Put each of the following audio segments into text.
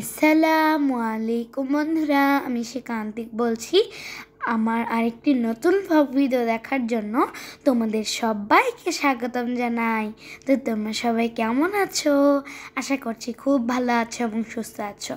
আসসালামু আলাইকুম বন্ধুরা আমি শ্রীকান্তিক বলছি আমার আরেকটি নতুন ভিডিও দেখার জন্য তোমাদের সবাইকে স্বাগতম জানাই তো তোমরা সবাই কেমন আছো আশা করছি খুব ভালো আছো এবং সুস্থ আছো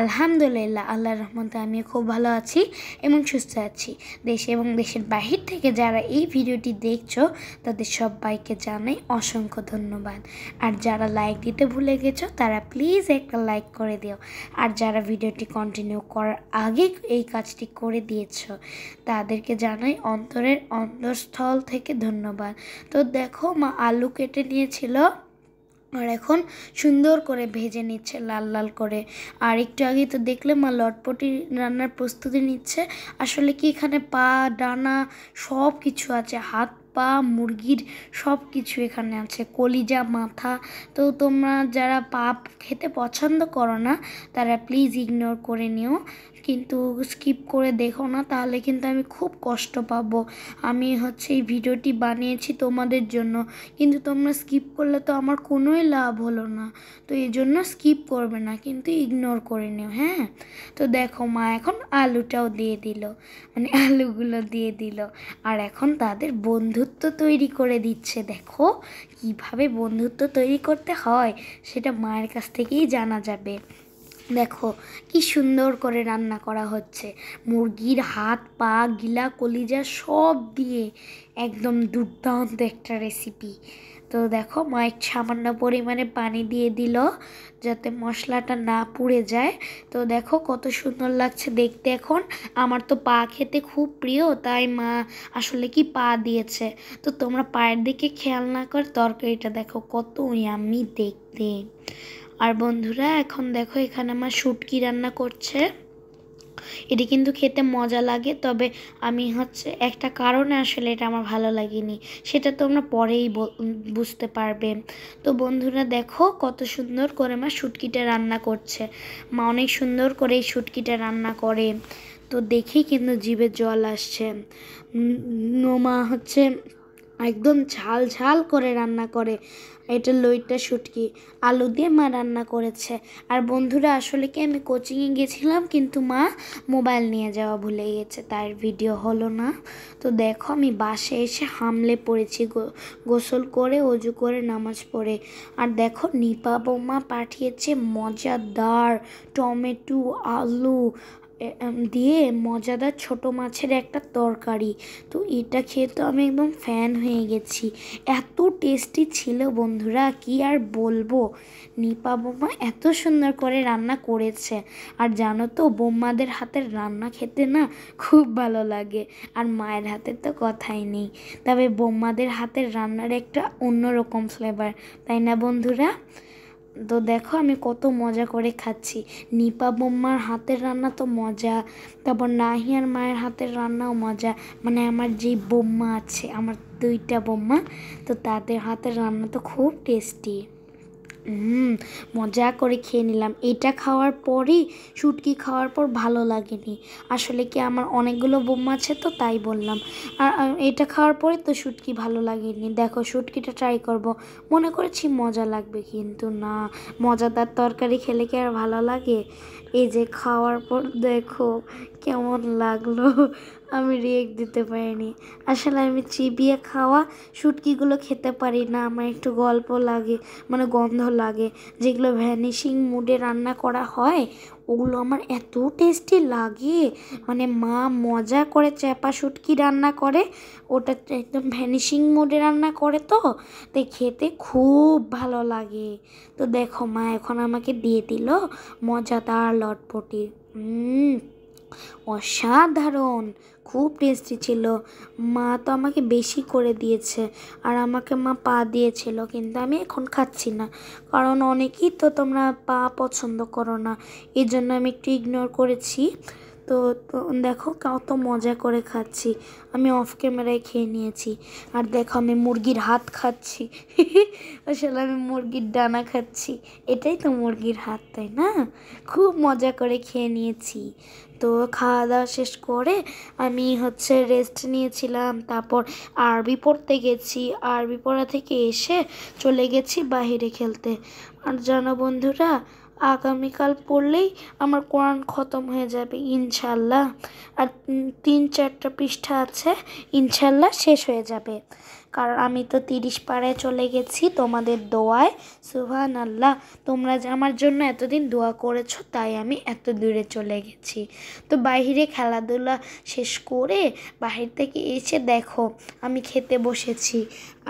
আলহামদুলিল্লাহ আল্লাহ রহমতে আমিও খুব ভালো আছি এবং সুস্থ আছি দেশে এবং দেশের বাহির থেকে যারা এই ভিডিওটি দেখছো তাদের সবাইকে জানাই অসংখ্য ধন্যবাদ আর যারা লাইক দিতে ভুলে গেছো তারা প্লিজ একটা লাইক করে দিও আর যারা ভিডিওটি কন্টিনিউ করার আগে এই কাজটি করে দিয়েছো তাদেরকে জানাই অন্তরের অন্তঃস্থল থেকে ধন্যবাদ তো দেখো মা আলু কেটে নিয়েছিল আর এখন সুন্দর করে ভেজে নিচ্ছে লাল লাল করে আর একটু আগে তো দেখলে মা লটপটি রান্নার প্রস্তুতি নিচ্ছে আসলে কি এখানে পা ডানা সব কিছু আছে হাত পা মুরগির সব কিছু এখানে আছে কলিজা মাথা তো তোমরা যারা পাপ খেতে পছন্দ করো না তারা প্লিজ ইগনোর করে নিও কিন্তু স্কিপ করে দেখো না তাহলে কিন্তু আমি খুব কষ্ট পাবো আমি হচ্ছে এই ভিডিওটি বানিয়েছি তোমাদের জন্য কিন্তু তোমরা স্কিপ করলে তো আমার কোনোই লাভ হলো না তো এই জন্য স্কিপ করবে না কিন্তু ইগনোর করে নিও হ্যাঁ তো দেখো মা এখন আলুটাও দিয়ে দিল মানে আলুগুলো দিয়ে দিল আর এখন তাদের বন্ধু বন্ধুত্ব তৈরি করে দিচ্ছে দেখো কিভাবে বন্ধুত্ব তৈরি করতে হয় সেটা মায়ের কাছ থেকেই জানা যাবে দেখো কি সুন্দর করে রান্না করা হচ্ছে মুরগির হাত পা গিলা কলিজা সব দিয়ে একদম দুর্দান্ত একটা রেসিপি তো দেখো মা এক সামান্য পরিমাণে পানি দিয়ে দিল যাতে মশলাটা না পুড়ে যায় তো দেখো কত সুন্দর লাগছে দেখতে এখন আমার তো পা খেতে খুব প্রিয় তাই মা আসলে কি পা দিয়েছে তো তোমরা পায়ের দিকে খেয়াল না কর তরকারিটা দেখো কত আমি দেখতে আর বন্ধুরা এখন দেখো এখানে আমার শুটকি রান্না করছে এটি কিন্তু খেতে মজা লাগে তবে আমি হচ্ছে একটা কারণে আসলে এটা আমার ভালো লাগেনি সেটা তো আমরা পরেই বুঝতে পারবে তো বন্ধুরা দেখো কত সুন্দর করে মা শুটকিটা রান্না করছে মা অনেক সুন্দর করে এই শুটকিটা রান্না করে তো দেখি কিন্তু জীবের জল আসছে নোমা হচ্ছে একদম ঝাল ঝাল করে রান্না করে এটা লইটা শুটকি আলু দিয়ে মা রান্না করেছে আর বন্ধুরা আসলে কি আমি কোচিংয়ে গেছিলাম কিন্তু মা মোবাইল নিয়ে যাওয়া ভুলে গেছে তার ভিডিও হলো না তো দেখো আমি বাসে এসে হামলে পড়েছি গোসল করে অজু করে নামাজ পড়ে আর দেখো নিপা বৌমা পাঠিয়েছে মজাদার টমেটো আলু দিয়ে মজাদার ছোট মাছের একটা তরকারি তো এটা খেয়ে তো আমি একদম ফ্যান হয়ে গেছি এত টেস্টি ছিল বন্ধুরা কি আর বলবো নিপা বোমা এত সুন্দর করে রান্না করেছে আর জানো তো বোম্মাদের হাতের রান্না খেতে না খুব ভালো লাগে আর মায়ের হাতের তো কথাই নেই তবে বোম্মাদের হাতের রান্নার একটা অন্যরকম ফ্লেভার তাই না বন্ধুরা তো দেখো আমি কত মজা করে খাচ্ছি নিপা বোম্মার হাতের রান্না তো মজা তারপর নাহিয়ার মায়ের হাতের রান্নাও মজা মানে আমার যেই বোম্মা আছে আমার দুইটা বোম্মা তো তাদের হাতের রান্না তো খুব টেস্টি হুম মজা করে খেয়ে নিলাম এটা খাওয়ার পরই শুটকি খাওয়ার পর ভালো লাগেনি আসলে কি আমার অনেকগুলো বোম আছে তো তাই বললাম আর এটা খাওয়ার পরে তো শুটকি ভালো লাগেনি দেখো শুটকিটা ট্রাই করব মনে করেছি মজা লাগবে কিন্তু না মজাদার তরকারি খেলে কি আর ভালো লাগে এই যে খাওয়ার পর দেখো কেমন লাগলো আমি রিয়েক দিতে পারিনি আসলে আমি চিবিয়ে খাওয়া শুটকিগুলো খেতে পারি না আমার একটু গল্প লাগে মানে গন্ধ লাগে যেগুলো ভ্যানিশিং মুডে রান্না করা হয় ওগুলো আমার এত টেস্টি লাগে মানে মা মজা করে চ্যাপা শুটকি রান্না করে ওটা একদম ভ্যানিশিং মুডে রান্না করে তো তাই খেতে খুব ভালো লাগে তো দেখো মা এখন আমাকে দিয়ে দিল মজাদার লটপটি হুম অসাধারণ খুব টেস্টি ছিল মা তো আমাকে বেশি করে দিয়েছে আর আমাকে মা পা দিয়েছিল কিন্তু আমি এখন খাচ্ছি না কারণ অনেকেই তো তোমরা পা পছন্দ করো না এই জন্য আমি একটু ইগনোর করেছি তো দেখো কত মজা করে খাচ্ছি আমি অফ ক্যামেরায় খেয়ে নিয়েছি আর দেখো আমি মুরগির হাত খাচ্ছি আসলে আমি মুরগির ডানা খাচ্ছি এটাই তো মুরগির হাত তাই না খুব মজা করে খেয়ে নিয়েছি তো খাওয়া দাওয়া শেষ করে আমি হচ্ছে রেস্ট নিয়েছিলাম তারপর আরবি পড়তে গেছি আরবি পড়া থেকে এসে চলে গেছি বাহিরে খেলতে আর জানো বন্ধুরা আগামীকাল পড়লেই আমার কোরআন খতম হয়ে যাবে ইনশাল্লাহ আর তিন চারটা পৃষ্ঠা আছে ইনশাল্লাহ শেষ হয়ে যাবে কারণ আমি তো তিরিশ পাড়ায় চলে গেছি তোমাদের দোয়ায় সুহান আল্লাহ তোমরা যে আমার জন্য এতদিন দোয়া করেছো তাই আমি এত দূরে চলে গেছি তো বাহিরে খেলাধুলা শেষ করে বাহির থেকে এসে দেখো আমি খেতে বসেছি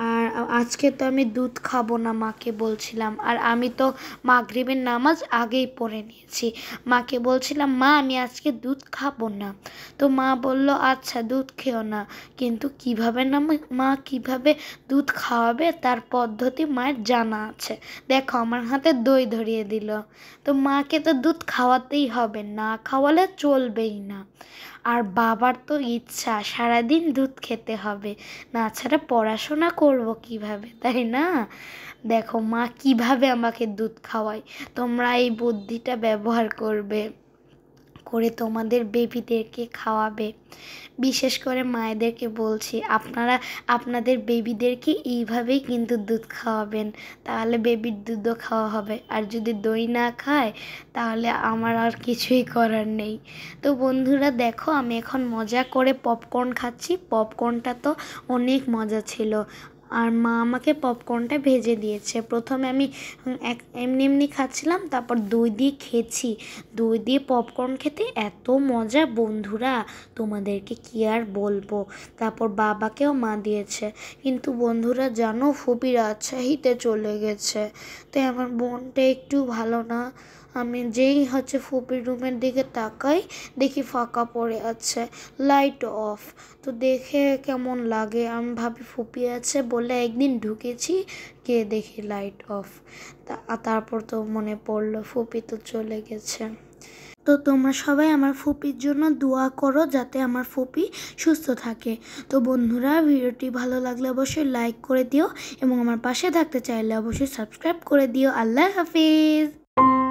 আর আজকে তো আমি দুধ খাবো না মাকে বলছিলাম আর আমি তো মাগরিবের নামাজ আগেই পড়ে নিয়েছি মাকে বলছিলাম মা আমি আজকে দুধ খাবো না তো মা বলল আচ্ছা দুধ খেও না কিন্তু কিভাবে না মা কী কীভাবে দুধ খাওয়াবে তার পদ্ধতি মায়ের জানা আছে দেখো আমার হাতে দই ধরিয়ে দিল তো মাকে তো দুধ খাওয়াতেই হবে না খাওয়ালে চলবেই না আর বাবার তো ইচ্ছা সারাদিন দুধ খেতে হবে না ছাড়া পড়াশোনা করব কিভাবে তাই না দেখো মা কিভাবে আমাকে দুধ খাওয়ায় তোমরা এই বুদ্ধিটা ব্যবহার করবে করে তোমাদের বেবিদেরকে খাওয়াবে বিশেষ করে মায়েদেরকে বলছি আপনারা আপনাদের বেবিদেরকে এইভাবেই কিন্তু দুধ খাওয়াবেন তাহলে বেবির দুধও খাওয়া হবে আর যদি দই না খায় তাহলে আমার আর কিছুই করার নেই তো বন্ধুরা দেখো আমি এখন মজা করে পপকর্ন খাচ্ছি পপকর্নটা তো অনেক মজা ছিল আর মা আমাকে পপকর্নটা ভেজে দিয়েছে প্রথমে আমি এক এমনি এমনি খাচ্ছিলাম তারপর দই দিয়ে খেয়েছি দই দিয়ে পপকর্ন খেতে এত মজা বন্ধুরা তোমাদেরকে কি আর বলবো তারপর বাবাকেও মা দিয়েছে কিন্তু বন্ধুরা জানো ফুপি রাজশাহীতে চলে গেছে তাই আমার বোনটা একটু ভালো না আমি যেই হচ্ছে ফুপির রুমের দিকে তাকাই দেখি ফাঁকা পড়ে আছে লাইট অফ তো দেখে কেমন লাগে আমি ভাবি ফুপি আছে বলে একদিন ঢুকেছি গিয়ে দেখি লাইট অফ তারপর তো মনে পড়লো ফুপি তো চলে গেছে তো তোমরা সবাই আমার ফুপির জন্য দোয়া করো যাতে আমার ফুপি সুস্থ থাকে তো বন্ধুরা ভিডিওটি ভালো লাগলে অবশ্যই লাইক করে দিও এবং আমার পাশে থাকতে চাইলে অবশ্যই সাবস্ক্রাইব করে দিও আল্লাহ হাফিজ